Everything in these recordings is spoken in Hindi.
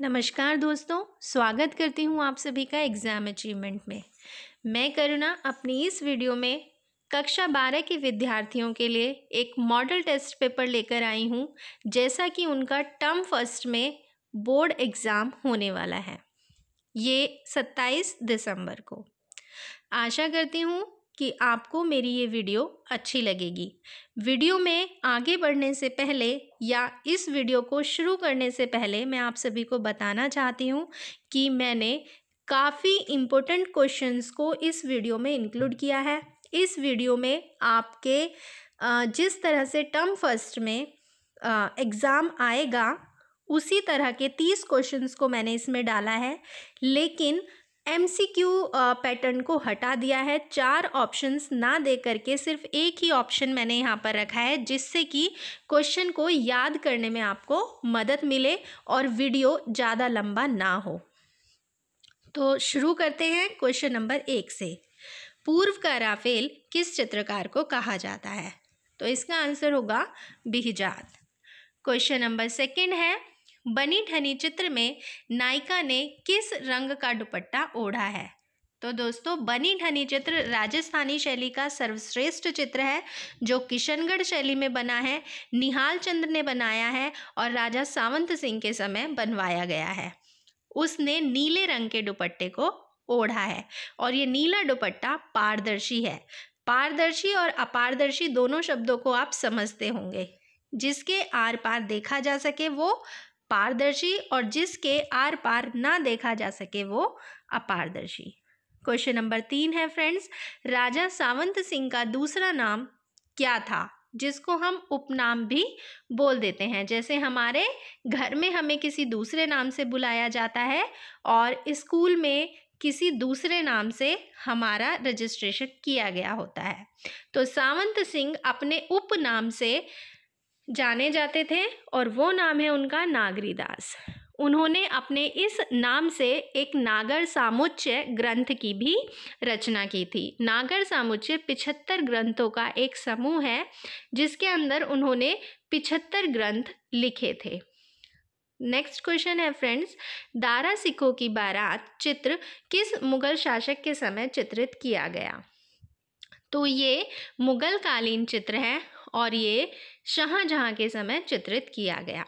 नमस्कार दोस्तों स्वागत करती हूँ आप सभी का एग्ज़ाम अचीवमेंट में मैं करुणा अपनी इस वीडियो में कक्षा बारह के विद्यार्थियों के लिए एक मॉडल टेस्ट पेपर लेकर आई हूँ जैसा कि उनका टर्म फर्स्ट में बोर्ड एग्ज़ाम होने वाला है ये सत्ताईस दिसंबर को आशा करती हूँ कि आपको मेरी ये वीडियो अच्छी लगेगी वीडियो में आगे बढ़ने से पहले या इस वीडियो को शुरू करने से पहले मैं आप सभी को बताना चाहती हूँ कि मैंने काफ़ी इम्पोर्टेंट क्वेश्चंस को इस वीडियो में इंक्लूड किया है इस वीडियो में आपके जिस तरह से टर्म फर्स्ट में एग्ज़ाम आएगा उसी तरह के तीस क्वेश्चंस को मैंने इसमें डाला है लेकिन एम सी क्यू पैटर्न को हटा दिया है चार ऑप्शंस ना दे करके सिर्फ एक ही ऑप्शन मैंने यहाँ पर रखा है जिससे कि क्वेश्चन को याद करने में आपको मदद मिले और वीडियो ज़्यादा लंबा ना हो तो शुरू करते हैं क्वेश्चन नंबर एक से पूर्व का राफेल किस चित्रकार को कहा जाता है तो इसका आंसर होगा बिहजात क्वेश्चन नंबर सेकेंड है बनी ठनी चित्र में नायिका ने किस रंग का दुपट्टा ओढ़ा है तो दोस्तों बनी ठनी चित्र राजस्थानी शैली का सर्वश्रेष्ठ चित्र है जो किशनगढ़ शैली में बना है निहाल चंद्र ने बनाया है और राजा सावंत सिंह के समय बनवाया गया है उसने नीले रंग के दुपट्टे को ओढ़ा है और ये नीला दुपट्टा पारदर्शी है पारदर्शी और अपारदर्शी दोनों शब्दों को आप समझते होंगे जिसके आर पार देखा जा सके वो पारदर्शी और जिसके आर पार ना देखा जा सके वो अपारदर्शी क्वेश्चन नंबर तीन है फ्रेंड्स राजा सावंत सिंह का दूसरा नाम क्या था जिसको हम उपनाम भी बोल देते हैं जैसे हमारे घर में हमें किसी दूसरे नाम से बुलाया जाता है और स्कूल में किसी दूसरे नाम से हमारा रजिस्ट्रेशन किया गया होता है तो सावंत सिंह अपने उपनाम से जाने जाते थे और वो नाम है उनका नागरी दास उन्होंने अपने इस नाम से एक नागर सामुच्चय ग्रंथ की भी रचना की थी नागर सामुच्य पिछहत्तर ग्रंथों का एक समूह है जिसके अंदर उन्होंने पिछहत्तर ग्रंथ लिखे थे नेक्स्ट क्वेश्चन है फ्रेंड्स दारा सिखों की बारात चित्र किस मुगल शासक के समय चित्रित किया गया तो ये मुगल कालीन चित्र है और ये शाहजहाँ के समय चित्रित किया गया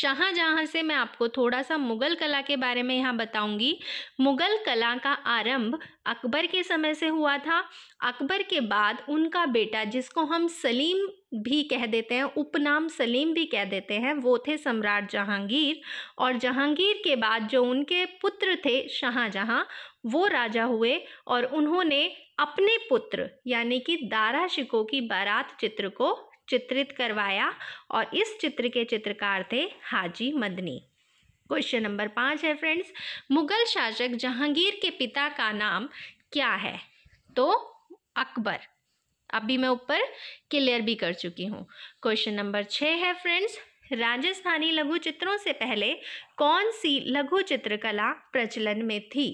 शाहजहाँ से मैं आपको थोड़ा सा मुग़ल कला के बारे में यहाँ बताऊंगी मुग़ल कला का आरंभ अकबर के समय से हुआ था अकबर के बाद उनका बेटा जिसको हम सलीम भी कह देते हैं उपनाम सलीम भी कह देते हैं वो थे सम्राट जहांगीर और जहांगीर के बाद जो उनके पुत्र थे शाहजहाँ वो राजा हुए और उन्होंने अपने पुत्र यानी कि दारा शिको की बारात चित्र को चित्रित करवाया और इस चित्र के चित्रकार थे हाजी मदनी क्वेश्चन नंबर पाँच है फ्रेंड्स मुगल शासक जहांगीर के पिता का नाम क्या है तो अकबर अभी मैं ऊपर क्लियर भी कर चुकी हूँ क्वेश्चन नंबर छः है फ्रेंड्स राजस्थानी लघु चित्रों से पहले कौन सी लघु चित्रकला प्रचलन में थी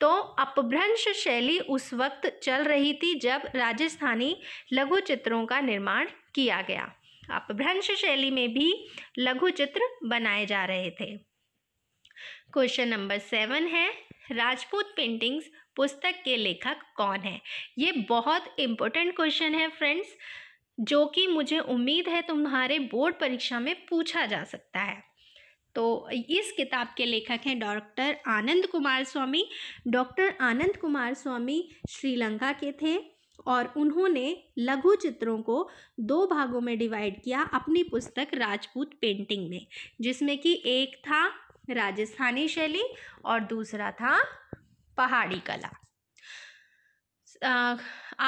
तो अपभ्रंश शैली उस वक्त चल रही थी जब राजस्थानी लघु चित्रों का निर्माण किया गया अपभ्रंश शैली में भी लघु चित्र बनाए जा रहे थे क्वेश्चन नंबर सेवन है राजपूत पेंटिंग्स पुस्तक के लेखक कौन है ये बहुत इम्पोर्टेंट क्वेश्चन है फ्रेंड्स जो कि मुझे उम्मीद है तुम्हारे बोर्ड परीक्षा में पूछा जा सकता है तो इस किताब के लेखक हैं डॉक्टर आनंद कुमार स्वामी डॉक्टर आनंद कुमार स्वामी श्रीलंका के थे और उन्होंने लघु चित्रों को दो भागों में डिवाइड किया अपनी पुस्तक राजपूत पेंटिंग में जिसमें कि एक था राजस्थानी शैली और दूसरा था पहाड़ी कला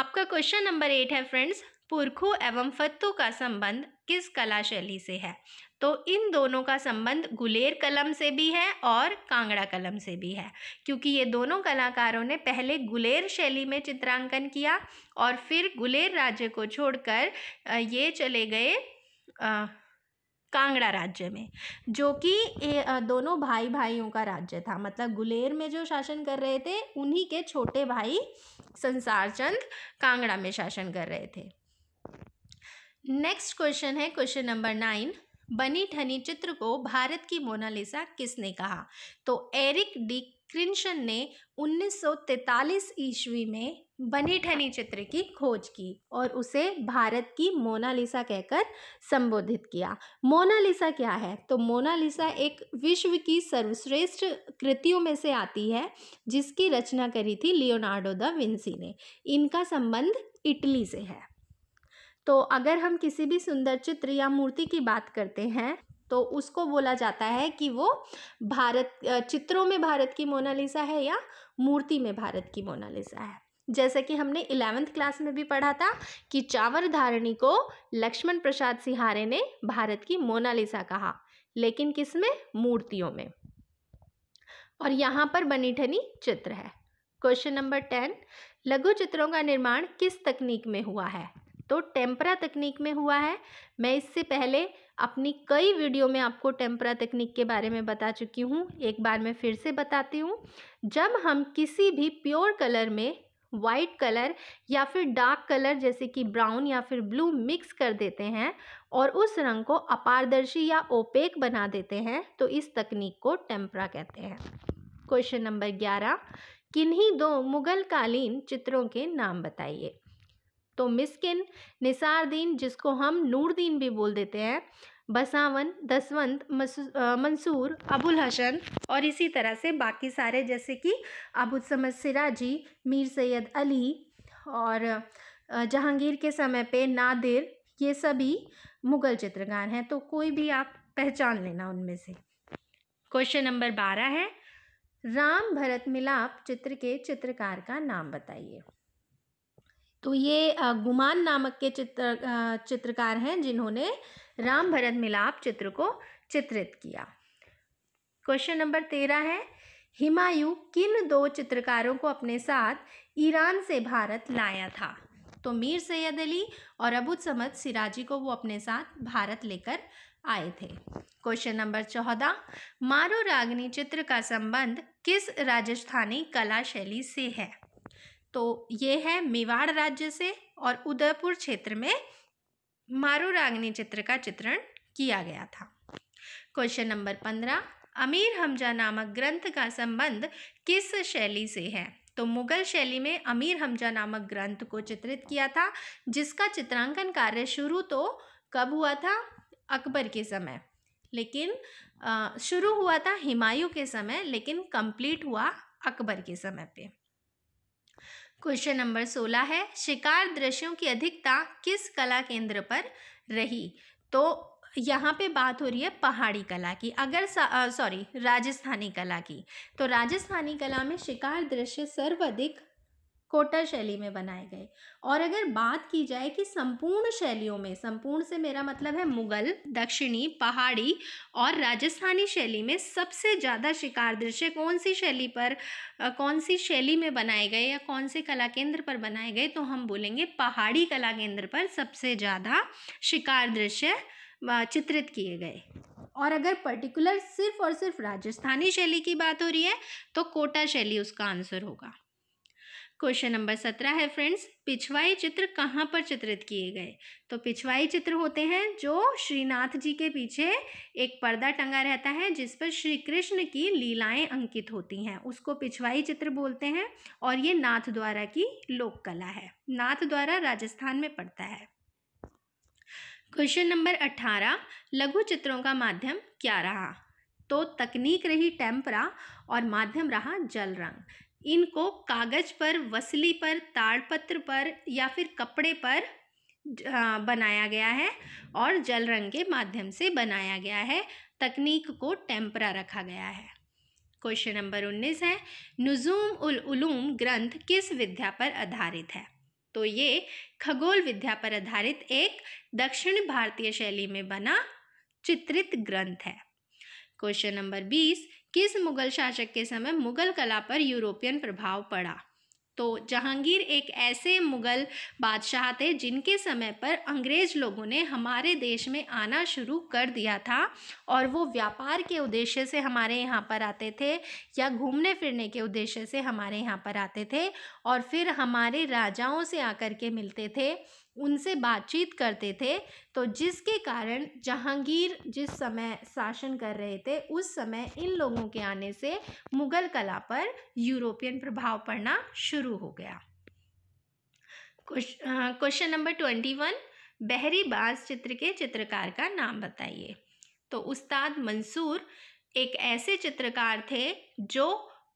आपका क्वेश्चन नंबर एट है फ्रेंड्स पुरखों एवं फत्तू का संबंध किस कला शैली से है तो इन दोनों का संबंध गुलेर कलम से भी है और कांगड़ा कलम से भी है क्योंकि ये दोनों कलाकारों ने पहले गुलेर शैली में चित्रांकन किया और फिर गुलेर राज्य को छोड़कर ये चले गए आ, कांगड़ा राज्य में जो कि दोनों भाई भाइयों का राज्य था मतलब गुलेर में जो शासन कर रहे थे उन्हीं के छोटे भाई संसारचंद कांगड़ा में शासन कर रहे थे नेक्स्ट क्वेश्चन है क्वेश्चन नंबर नाइन बनी ठनी चित्र को भारत की मोनालिसा किसने कहा तो एरिक डी क्रिंशन ने 1943 ईस्वी में बनी ठनी चित्र की खोज की और उसे भारत की मोनालिसा कहकर संबोधित किया मोनालिसा क्या है तो मोनालिसा एक विश्व की सर्वश्रेष्ठ कृतियों में से आती है जिसकी रचना करी थी लियोनार्डो द विंसी ने इनका संबंध इटली से है तो अगर हम किसी भी सुंदर चित्र या मूर्ति की बात करते हैं तो उसको बोला जाता है कि वो भारत चित्रों में भारत की मोनालिसा है या मूर्ति में भारत की मोनालिसा है जैसे कि हमने इलेवेंथ क्लास में भी पढ़ा था कि चावर धारणी को लक्ष्मण प्रसाद सिहारे ने भारत की मोनालिसा कहा लेकिन किस में मूर्तियों में और यहाँ पर बनी ठनी चित्र है क्वेश्चन नंबर टेन लघु चित्रों का निर्माण किस तकनीक में हुआ है तो टेम्परा तकनीक में हुआ है मैं इससे पहले अपनी कई वीडियो में आपको टेम्परा तकनीक के बारे में बता चुकी हूँ एक बार मैं फिर से बताती हूँ जब हम किसी भी प्योर कलर में वाइट कलर या फिर डार्क कलर जैसे कि ब्राउन या फिर ब्लू मिक्स कर देते हैं और उस रंग को अपारदर्शी या ओपेक बना देते हैं तो इस तकनीक को टेम्परा कहते हैं क्वेश्चन नंबर ग्यारह किन्हीं दो मुगल कालीन चित्रों के नाम बताइए तो मिसकिन निसारदीन जिसको हम नूरदीन भी बोल देते हैं बसावन दसवंत मंसूर अबुल हसन और इसी तरह से बाकी सारे जैसे कि अबू सिराजी मीर सैयद अली और जहांगीर के समय पे नादिर ये सभी मुग़ल चित्रकार हैं तो कोई भी आप पहचान लेना उनमें से क्वेश्चन नंबर बारह है राम भरत मिलाप चित्र के चित्रकार का नाम बताइए तो ये गुमान नामक के चित्र चित्रकार हैं जिन्होंने राम भरत मिलाप चित्र को चित्रित किया क्वेश्चन नंबर तेरह है हिमायू किन दो चित्रकारों को अपने साथ ईरान से भारत लाया था तो मीर सैयद अली और अबू समद सिराजी को वो अपने साथ भारत लेकर आए थे क्वेश्चन नंबर चौदह मारो रागनी चित्र का संबंध किस राजस्थानी कला शैली से है तो ये है मेवाड़ राज्य से और उदयपुर क्षेत्र में रागनी चित्र का चित्रण किया गया था क्वेश्चन नंबर पंद्रह अमीर हमजा नामक ग्रंथ का संबंध किस शैली से है तो मुगल शैली में अमीर हमजा नामक ग्रंथ को चित्रित किया था जिसका चित्रांकन कार्य शुरू तो कब हुआ था अकबर के समय लेकिन शुरू हुआ था हिमायू के समय लेकिन कंप्लीट हुआ अकबर के समय पे क्वेश्चन नंबर सोलह है शिकार दृश्यों की अधिकता किस कला केंद्र पर रही तो यहाँ पे बात हो रही है पहाड़ी कला की अगर सॉरी राजस्थानी कला की तो राजस्थानी कला में शिकार दृश्य सर्वाधिक कोटा शैली में बनाए गए और अगर बात की जाए कि संपूर्ण शैलियों में संपूर्ण से मेरा मतलब है मुगल दक्षिणी पहाड़ी और राजस्थानी शैली में सबसे ज़्यादा शिकार दृश्य कौन सी शैली पर कौन सी शैली में बनाए गए या कौन से कला केंद्र पर बनाए गए तो हम बोलेंगे पहाड़ी कला केंद्र पर सबसे ज़्यादा शिकार दृश्य चित्रित किए गए और अगर पर्टिकुलर सिर्फ और सिर्फ राजस्थानी शैली की बात हो रही है तो कोटा शैली उसका आंसर होगा क्वेश्चन नंबर सत्रह है फ्रेंड्स पिछवाई चित्र कहाँ पर चित्रित किए गए तो पिछवाई चित्र होते हैं जो श्रीनाथ जी के पीछे एक पर्दा टंगा रहता है जिस पर श्री कृष्ण की लीलाएं अंकित होती हैं उसको पिछवाई चित्र बोलते हैं और ये नाथ द्वारा की लोक कला है नाथ द्वारा राजस्थान में पड़ता है क्वेश्चन नंबर अट्ठारह लघु चित्रों का माध्यम क्या रहा तो तकनीक रही टेम्परा और माध्यम रहा जल रंग इनको कागज़ पर वसली पर ताड़पत्र पर या फिर कपड़े पर बनाया गया है और जल रंग के माध्यम से बनाया गया है तकनीक को टेम्परा रखा गया है क्वेश्चन नंबर उन्नीस है नुजूम उल उलूम ग्रंथ किस विद्या पर आधारित है तो ये खगोल विद्या पर आधारित एक दक्षिण भारतीय शैली में बना चित्रित ग्रंथ है क्वेश्चन नंबर बीस किस मुगल शासक के समय मुगल कला पर यूरोपियन प्रभाव पड़ा तो जहांगीर एक ऐसे मुगल बादशाह थे जिनके समय पर अंग्रेज लोगों ने हमारे देश में आना शुरू कर दिया था और वो व्यापार के उद्देश्य से हमारे यहाँ पर आते थे या घूमने फिरने के उद्देश्य से हमारे यहाँ पर आते थे और फिर हमारे राजाओं से आकर के मिलते थे उनसे बातचीत करते थे तो जिसके कारण जहांगीर जिस समय शासन कर रहे थे उस समय इन लोगों के आने से मुग़ल कला पर यूरोपियन प्रभाव पड़ना शुरू हो गया क्वेश्चन नंबर ट्वेंटी वन बहरी बाज चित्र के चित्रकार का नाम बताइए तो उस्ताद मंसूर एक ऐसे चित्रकार थे जो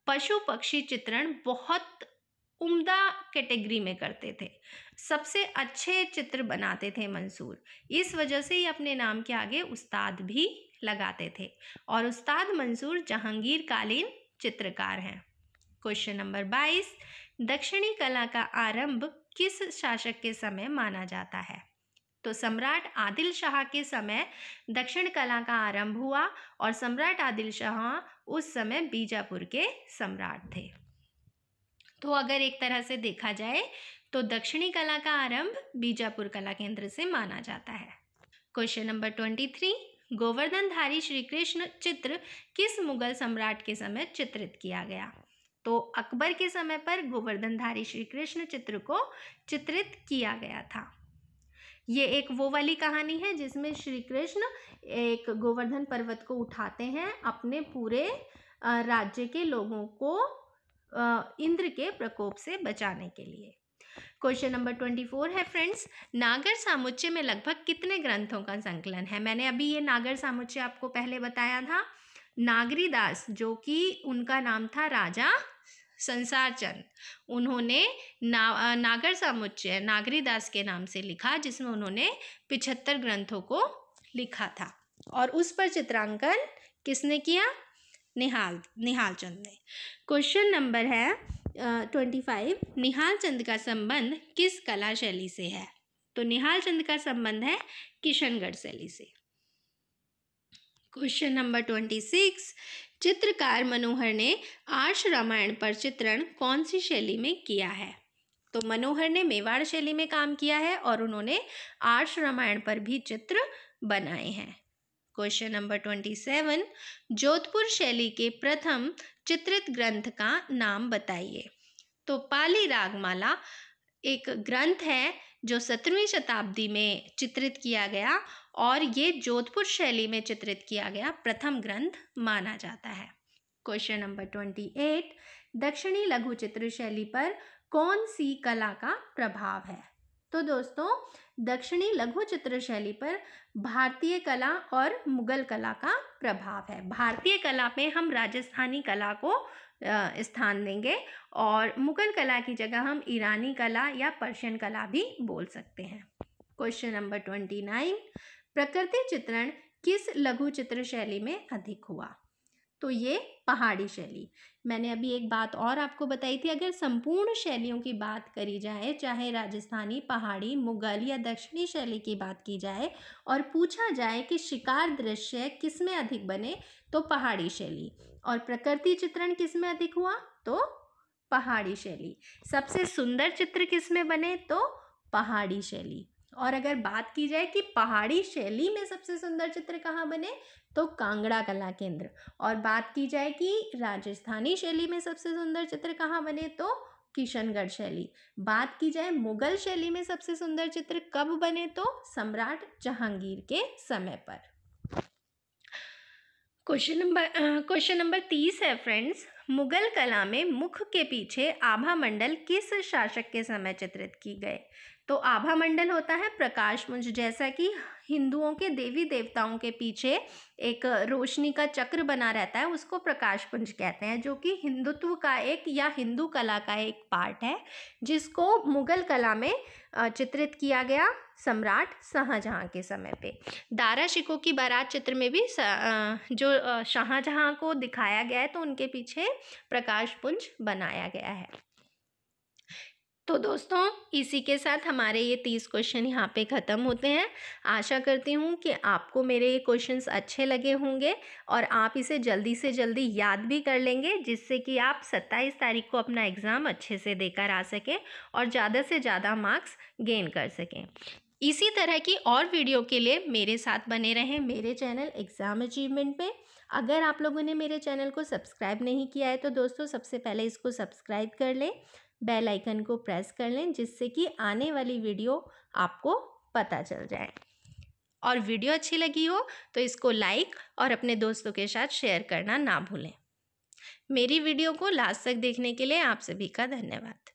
पशु पक्षी चित्रण बहुत उम्दा कैटेगरी में करते थे सबसे अच्छे चित्र बनाते थे मंसूर इस वजह से ही अपने नाम के आगे उस्ताद भी लगाते थे और उस्ताद मंसूर जहांगीर कालीन चित्रकार हैं क्वेश्चन नंबर बाईस दक्षिणी कला का आरंभ किस शासक के समय माना जाता है तो सम्राट आदिल शाह के समय दक्षिण कला का आरंभ हुआ और सम्राट आदिल शाह उस समय बीजापुर के सम्राट थे तो अगर एक तरह से देखा जाए तो दक्षिणी कला का आरंभ बीजापुर कला केंद्र से माना जाता है question number twenty three Govardhandhari Shri Krishna चित्र किस मुगल सम्राट के समय चित्रित किया गया तो अकबर के समय पर गोवर्धनधारी श्री कृष्ण चित्र को चित्रित किया गया था ये एक वो वाली कहानी है जिसमें श्री कृष्ण एक गोवर्धन पर्वत को उठाते हैं अपने पूरे राज्य के लोगों को इंद्र के प्रकोप से बचाने के लिए क्वेश्चन नंबर ट्वेंटी फोर है फ्रेंड्स नागर सामुच्चय में लगभग कितने ग्रंथों का संकलन है मैंने अभी ये नागर सामुच्चय आपको पहले बताया था नागरीदास जो कि उनका नाम था राजा संसार चंद उन्होंने ना, नागर सामुच्चय नागरीदास के नाम से लिखा जिसमें उन्होंने पिछहत्तर ग्रंथों को लिखा था और उस पर चित्रांकन किसने किया निहाल निहाल चंद ने क्वेश्चन नंबर है ट्वेंटी फाइव निहाल चंद का संबंध किस कला शैली से है तो निहाल चंद का संबंध है किशनगढ़ शैली से क्वेश्चन नंबर ट्वेंटी सिक्स चित्रकार मनोहर ने आर्ष रामायण पर चित्रण कौन सी शैली में किया है तो मनोहर ने मेवाड़ शैली में काम किया है और उन्होंने आर्ष रामायण पर भी चित्र बनाए हैं question number twenty seven Jodhpur शैली के प्रथम चित्रित ग्रंथ का नाम बताइए तो पाली रागमाला एक ग्रंथ है जो सत्रहवीं शताब्दी में चित्रित किया गया और ये जोधपुर शैली में चित्रित किया गया प्रथम ग्रंथ माना जाता है क्वेश्चन नंबर ट्वेंटी एट दक्षिणी लघु चित्र शैली पर कौन सी कला का प्रभाव है तो दोस्तों दक्षिणी लघु चित्र शैली पर भारतीय कला और मुगल कला का प्रभाव है भारतीय कला पे हम राजस्थानी कला को स्थान देंगे और मुगल कला की जगह हम ईरानी कला या पर्शियन कला भी बोल सकते हैं क्वेश्चन नंबर ट्वेंटी नाइन प्रकृति चित्रण किस लघु चित्र शैली में अधिक हुआ तो ये पहाड़ी शैली मैंने अभी एक बात और आपको बताई थी अगर संपूर्ण शैलियों की बात करी जाए चाहे राजस्थानी पहाड़ी मुगल या दक्षिणी शैली की बात की जाए और पूछा जाए कि शिकार दृश्य किस में अधिक बने तो पहाड़ी शैली और प्रकृति चित्रण किस में अधिक हुआ तो पहाड़ी शैली सबसे सुंदर चित्र किस में बने तो पहाड़ी शैली और अगर बात की जाए कि पहाड़ी शैली में सबसे सुंदर चित्र कहाँ बने तो कांगड़ा कला केंद्र और बात की जाए कि राजस्थानी शैली में सबसे सुंदर चित्र कहाँ बने तो किशनगढ़ शैली बात की जाए मुगल शैली में सबसे सुंदर चित्र कब बने तो सम्राट जहांगीर के समय पर क्वेश्चन नंबर क्वेश्चन नंबर तीस है फ्रेंड्स मुगल कला में मुख के पीछे आभा मंडल किस शासक के समय चित्रित की गए तो आभा मंडल होता है प्रकाश जैसा कि हिंदुओं के देवी देवताओं के पीछे एक रोशनी का चक्र बना रहता है उसको प्रकाश पुंज कहते हैं जो कि हिंदुत्व का एक या हिंदू कला का एक पार्ट है जिसको मुगल कला में चित्रित किया गया सम्राट शाहजहाँ के समय पे दारा शिको की बारात चित्र में भी जो शाहजहाँ को दिखाया गया है तो उनके पीछे प्रकाश पुंज बनाया गया है तो दोस्तों इसी के साथ हमारे ये तीस क्वेश्चन यहाँ पे ख़त्म होते हैं आशा करती हूँ कि आपको मेरे ये क्वेश्चंस अच्छे लगे होंगे और आप इसे जल्दी से जल्दी याद भी कर लेंगे जिससे कि आप सत्ताईस तारीख को अपना एग्ज़ाम अच्छे से देकर आ सकें और ज़्यादा से ज़्यादा मार्क्स गेन कर सकें इसी तरह की और वीडियो के लिए मेरे साथ बने रहें मेरे चैनल एग्ज़ाम अचीवमेंट पे अगर आप लोगों ने मेरे चैनल को सब्सक्राइब नहीं किया है तो दोस्तों सबसे पहले इसको सब्सक्राइब कर लें बेल आइकन को प्रेस कर लें जिससे कि आने वाली वीडियो आपको पता चल जाए और वीडियो अच्छी लगी हो तो इसको लाइक और अपने दोस्तों के साथ शेयर करना ना भूलें मेरी वीडियो को लास्ट तक देखने के लिए आप सभी का धन्यवाद